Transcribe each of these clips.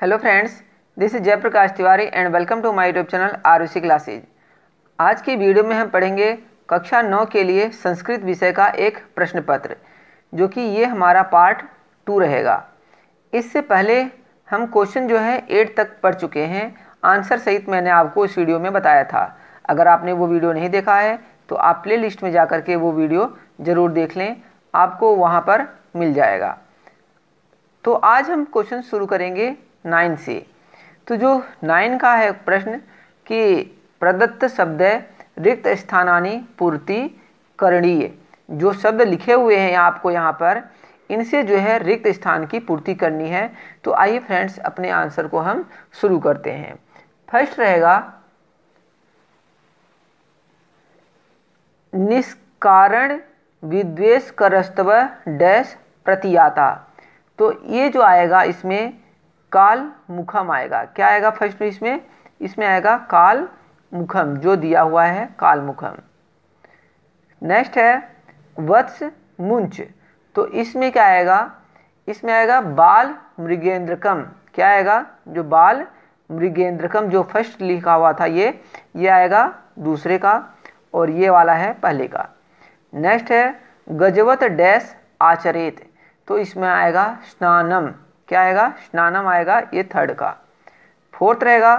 hello friends this is Jayprakash Tiwari and welcome to my YouTube channel R classes आज की video में हम पढ़ेंगे कक्षा नौ के लिए संस्कृत विषय का एक प्रश्न पत्र जो कि ये हमारा पार्ट टू रहेगा इससे पहले हम क्वेश्चन जो है एट तक पढ़ चुके हैं आंसर सहित मैंने आपको इस वीडियो में बताया था अगर आपने वो वीडियो नहीं देखा है तो आप प्ले लिस्ट में जा के वो वीडियो ज़रूर देख लें आपको वहाँ पर मिल जाएगा तो आज हम क्वेश्चन शुरू करेंगे नाइन से तो जो नाइन का है प्रश्न कि प्रदत्त शब्द रिक्त स्थानानी पूर्ति करणीय जो शब्द लिखे हुए हैं आपको यहाँ पर इनसे जो है रिक्त स्थान की पूर्ति करनी है तो आइए फ्रेंड्स अपने आंसर को हम शुरू करते हैं फर्स्ट रहेगा निष्कारण विद्वेश करस्तव डैश प्रतियाता तो ये जो आएगा इसमें काल मुखम आएगा क्या आएगा फर्स्ट में इसमें इसमें आएगा काल मुखम जो दिया हुआ है काल मुखम नेक्स्ट है वत्स मुंच तो इसमें क्या आएगा इसमें आएगा बाल मृगेंद्रकम क्या आएगा जो बाल मृगेंद्रकम जो फर्स्ट लिखा हुआ था ये ये आएगा दूसरे का और ये वाला है पहले का नेक्स्ट है गजवत डैश आचरित तो इसमें आएगा स्नानम क्या आएगा स्नानम आएगा ये थर्ड का फोर्थ रहेगा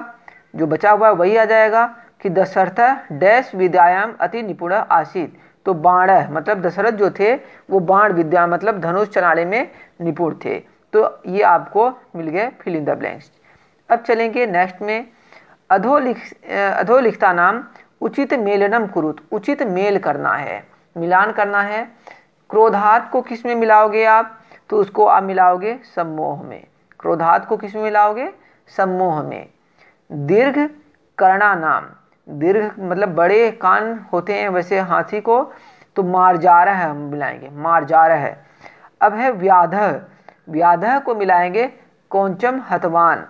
जो बचा हुआ है वही आ जाएगा कि दशरथ डैश विद्यायाम अति निपुण आसित तो बाण मतलब दशरथ जो थे वो बाण विद्या मतलब धनुष चलाने में निपुण थे तो ये आपको मिल गए फिल इन द ब्लैंक्स अब चलेंगे नेक्स्ट में अधोलिख अधोलिखता नाम उचित मेलनम कुरुत उचित मेल करना है मिलान करना है क्रोधात को किस में मिलाओगे आप तो उसको आप मिलाओगे सम्मोह में क्रोधात को किस में मिलाओगे सम्मोह में दीर्घ कर्णा नाम दीर्घ मतलब बड़े कान होते हैं वैसे हाथी को तो मार जा रहा है हम मिलाएंगे मार जा रहा है अब है व्याधह व्याधह को मिलाएंगे कौचम हतवान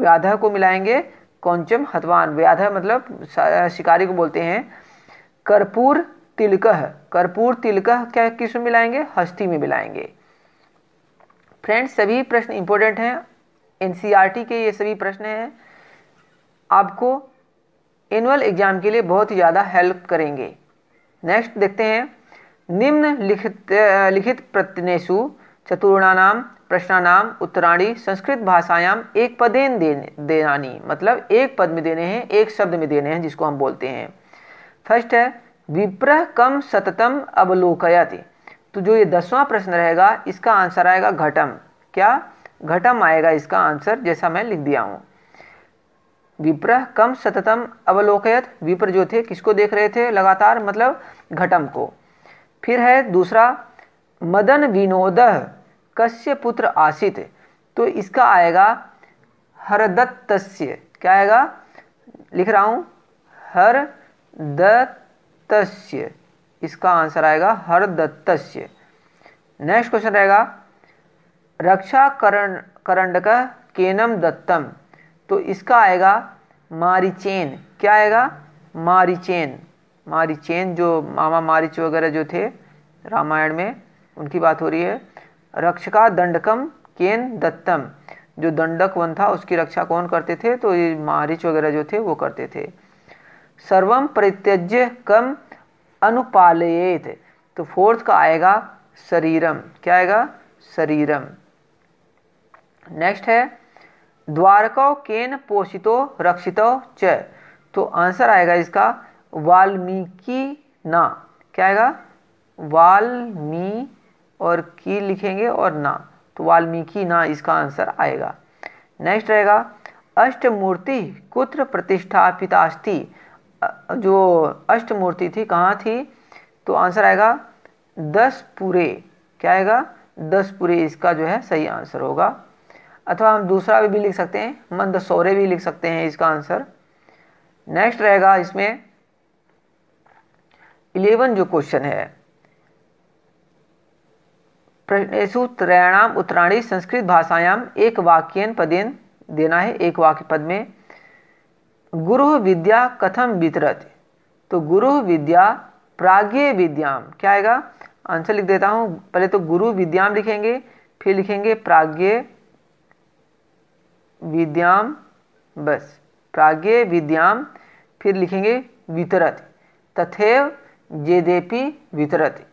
व्याधह को मिलाएंगे कौचम हतवान व्याधह मतलब शिकारी को बोलते हैं कर्पूर तिलकह कर्पूर तिलकह क्या किस में मिलाएंगे हस्ती में मिलाएंगे फ्रेंड्स सभी प्रश्न इंपॉर्टेंट हैं एन e के ये सभी प्रश्न हैं आपको एनुअल एग्जाम के लिए बहुत ही ज़्यादा हेल्प करेंगे नेक्स्ट देखते हैं निम्न लिखित लिखित प्रत्यनेशु चतुर्णानाम प्रश्नानाम उत्तराणी संस्कृत भाषायाम एक पदेन देने देनानी मतलब एक पद में देने हैं एक शब्द में देने हैं जिसको हम बोलते हैं फर्स्ट है विप्रह कम सततम अवलोकयति तो जो ये दसवां प्रश्न रहेगा इसका आंसर आएगा घटम क्या घटम आएगा इसका आंसर जैसा मैं लिख दिया हूँ विप्र कम सततम अवलोकयत विप्र जो थे किसको देख रहे थे लगातार मतलब घटम को फिर है दूसरा मदन विनोद कश्य पुत्र आसित तो इसका आएगा हरदत्तस्य क्या आएगा लिख रहा हूँ हर दत्तस्य इसका आंसर आएगा हर हरदत्तस्य नेक्स्ट क्वेश्चन रहेगा रक्षा करण का केनम दत्तम तो इसका आएगा मारीचेन क्या आएगा मारीचेन मारीचेन जो मामा मारिच वगैरह जो थे रामायण में उनकी बात हो रही है रक्षका दंडकम केन दत्तम जो दंडक वन था उसकी रक्षा कौन करते थे तो ये मारिच वगैरह जो थे वो करते थे सर्वम परित्यज्य कम अनुपालयेत तो फोर्थ का आएगा शरीरम क्या आएगा शरीरम नेक्स्ट है द्वारको केन पोषितो रक्षितो च तो आंसर आएगा इसका वाल्मीकि ना क्या आएगा वाल्मी और की लिखेंगे और ना तो वाल्मीकि ना इसका आंसर आएगा नेक्स्ट रहेगा अष्टमूर्ति कुत्र प्रतिष्ठापितास्ति जो अष्टमूर्ति थी कहाँ थी तो आंसर आएगा दस पूरे क्या आएगा दस पूरे इसका जो है सही आंसर होगा अथवा हम दूसरा भी, भी लिख सकते हैं सौरे भी लिख सकते हैं इसका आंसर नेक्स्ट रहेगा इसमें इलेवन जो क्वेश्चन है प्रश्नेशु त्रयाणाम उत्तराणी संस्कृत भाषायाम एक वाक्यन पदेन देना है एक वाक्य पद में गुरु विद्या कथम वितरती तो गुरु विद्या प्राज्ञ विद्याम क्या आएगा आंसर लिख देता हूँ पहले तो गुरु विद्याम लिखेंगे फिर लिखेंगे प्राज्ञ विद्याम बस प्राज्ञ विद्याम फिर लिखेंगे वितरत तथेव जेदेपी वितरत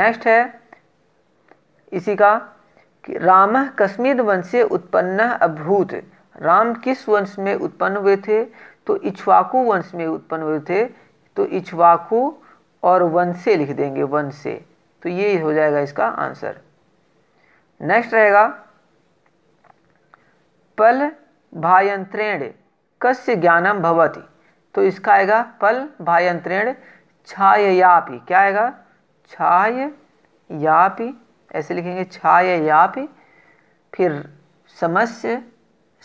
नेक्स्ट है इसी का कि राम कस्मिद वंशे उत्पन्न अभूत राम किस वंश में उत्पन्न हुए थे तो इच्छवाकु वंश में उत्पन्न हुए थे तो इच्छवाकु और वंशे लिख देंगे वंशे तो ये हो जाएगा इसका आंसर नेक्स्ट रहेगा पल भायंत्रेण कस्य ज्ञानम भवति तो इसका आएगा पल भायंत्रेण छायापि क्या आएगा छाय यापि ऐसे लिखेंगे छाय यापि फिर समस्य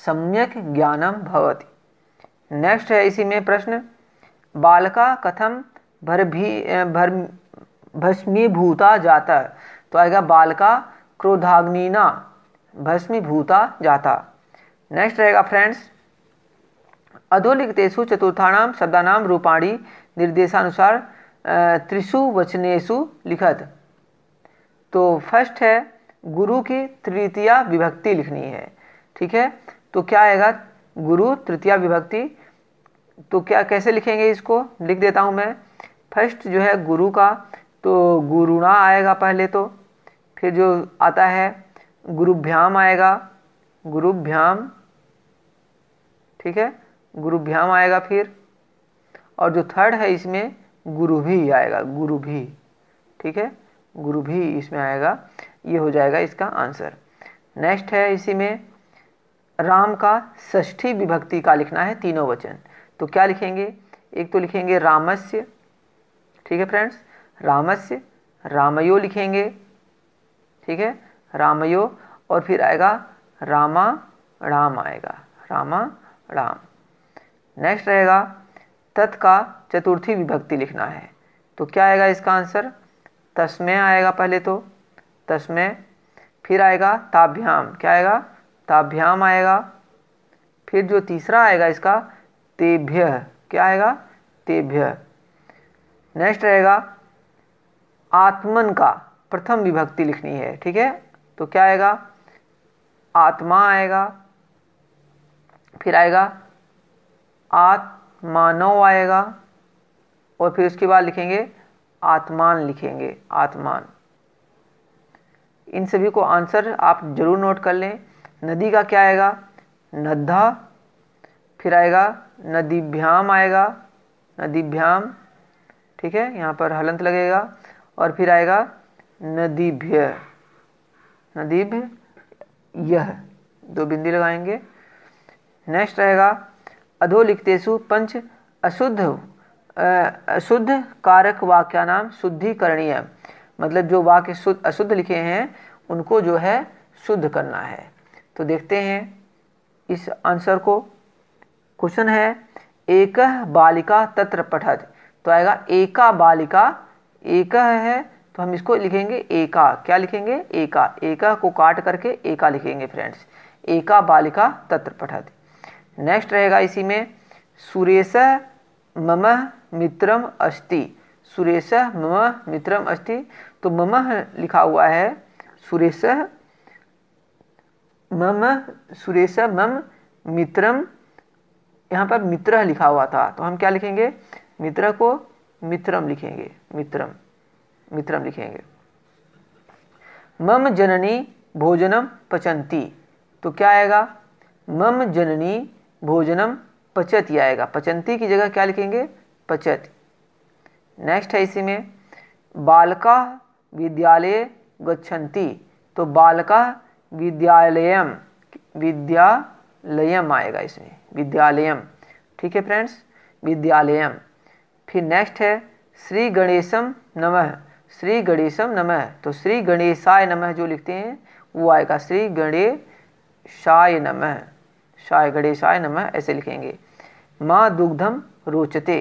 सम्यक ज्ञानम भवति नेक्स्ट है इसी में प्रश्न बालका कथम भर भी भर भस्मीभूता जाता है तो आएगा बालका क्रोधाग्निना भस्मीभूता जाता नेक्स्ट रहेगा फ्रेंड्स अधोलिखितेषु चतुर्थाणाम शब्दानाम रूपाणी निर्देशानुसार त्रिषु वचनेशु लिखत तो फर्स्ट है गुरु की तृतीया विभक्ति लिखनी है ठीक है तो क्या आएगा गुरु तृतीया विभक्ति तो क्या कैसे लिखेंगे इसको लिख देता हूँ मैं फर्स्ट जो है गुरु का तो गुरुणा आएगा पहले तो फिर जो आता है गुरुभ्याम आएगा गुरुभ्याम ठीक है गुरुभ्याम आएगा फिर और जो थर्ड है इसमें गुरु भी आएगा गुरु भी ठीक है गुरु भी इसमें आएगा ये हो जाएगा इसका आंसर नेक्स्ट है इसी में राम का षष्ठी विभक्ति का लिखना है तीनों वचन तो क्या लिखेंगे एक तो लिखेंगे रामस्य ठीक है फ्रेंड्स रामस्य रामयो लिखेंगे ठीक है रामयो और फिर आएगा रामा राम आएगा रामा राम नेक्स्ट रहेगा तत् का चतुर्थी विभक्ति लिखना है तो क्या आएगा इसका आंसर तस्मय आएगा पहले तो तस्मय फिर आएगा ताभ्याम क्या आएगा ताभ्याम आएगा फिर जो तीसरा आएगा इसका तेभ्य क्या आएगा तेभ्य नेक्स्ट रहेगा आत्मन का प्रथम विभक्ति लिखनी है ठीक है तो क्या आएगा आत्मा आएगा फिर आएगा आत्मानव आएगा और फिर उसके बाद लिखेंगे आत्मान लिखेंगे आत्मान इन सभी को आंसर आप जरूर नोट कर लें नदी का क्या आएगा नद्धा फिर आएगा नदीभ्याम आएगा नदीभ्याम ठीक है यहाँ पर हलंत लगेगा और फिर आएगा नदीभ्य नदीभ्य यह दो बिंदी लगाएंगे नेक्स्ट रहेगा लिखतेसु पंच अशुद्ध अशुद्ध कारक वाक्या नाम शुद्धिकरणीय मतलब जो वाक्य शुद्ध अशुद्ध लिखे हैं उनको जो है शुद्ध करना है तो देखते हैं इस आंसर को क्वेश्चन है एक बालिका तत्र पठत तो आएगा एका बालिका एक है तो हम इसको लिखेंगे एका क्या लिखेंगे एका एका को काट करके एका लिखेंगे फ्रेंड्स एका बालिका तत्र पठत नेक्स्ट रहेगा इसी में सुरेश मम मित्रम अस्ति सुरेश मम मित्रम अस्ति तो मम लिखा हुआ है सुरेश मम सुरेश मम मित्रम यहाँ पर मित्र लिखा हुआ था तो हम क्या लिखेंगे मित्र को मित्रम लिखेंगे मित्रम मित्रम लिखेंगे मम जननी भोजनम पचंती तो क्या आएगा मम जननी भोजनम पचती आएगा पचंती की जगह क्या लिखेंगे पचत नेक्स्ट है इसी में बालका विद्यालय गच्छन्ति तो बालका विद्यालयम विद्यालयम आएगा इसमें विद्यालयम ठीक है फ्रेंड्स विद्यालयम फिर नेक्स्ट है श्री गणेशम नमः श्री गणेशम नमः तो श्री गणेशाय नमः जो लिखते हैं वो आएगा श्री गणेशाय नमः शाय गणेशाय नमः ऐसे लिखेंगे माँ दुग्धम रोचते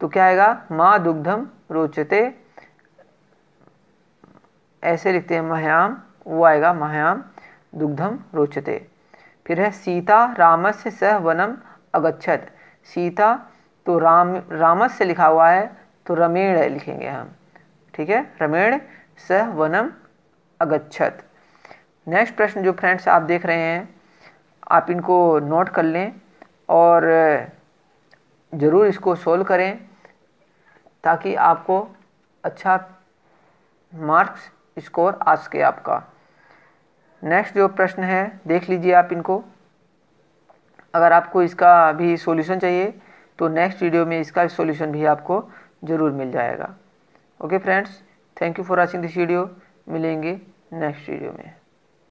तो क्या आएगा माँ दुग्धम रोचते ऐसे लिखते हैं महयाम वो आएगा महयाम दुग्धम रोचते फिर है सीता रामस्य सह वनम अगछत सीता तो राम रामस से लिखा हुआ है तो रमेण लिखेंगे हम ठीक है रमेण सह वनम अगछत नेक्स्ट प्रश्न जो फ्रेंड्स आप देख रहे हैं आप इनको नोट कर लें और ज़रूर इसको सोल्व करें ताकि आपको अच्छा मार्क्स स्कोर आ सके आपका नेक्स्ट जो प्रश्न है देख लीजिए आप इनको अगर आपको इसका भी सॉल्यूशन चाहिए तो नेक्स्ट वीडियो में इसका सॉल्यूशन भी आपको ज़रूर मिल जाएगा okay friends thank you for watching this video मिलेंगे नेक्स्ट वीडियो में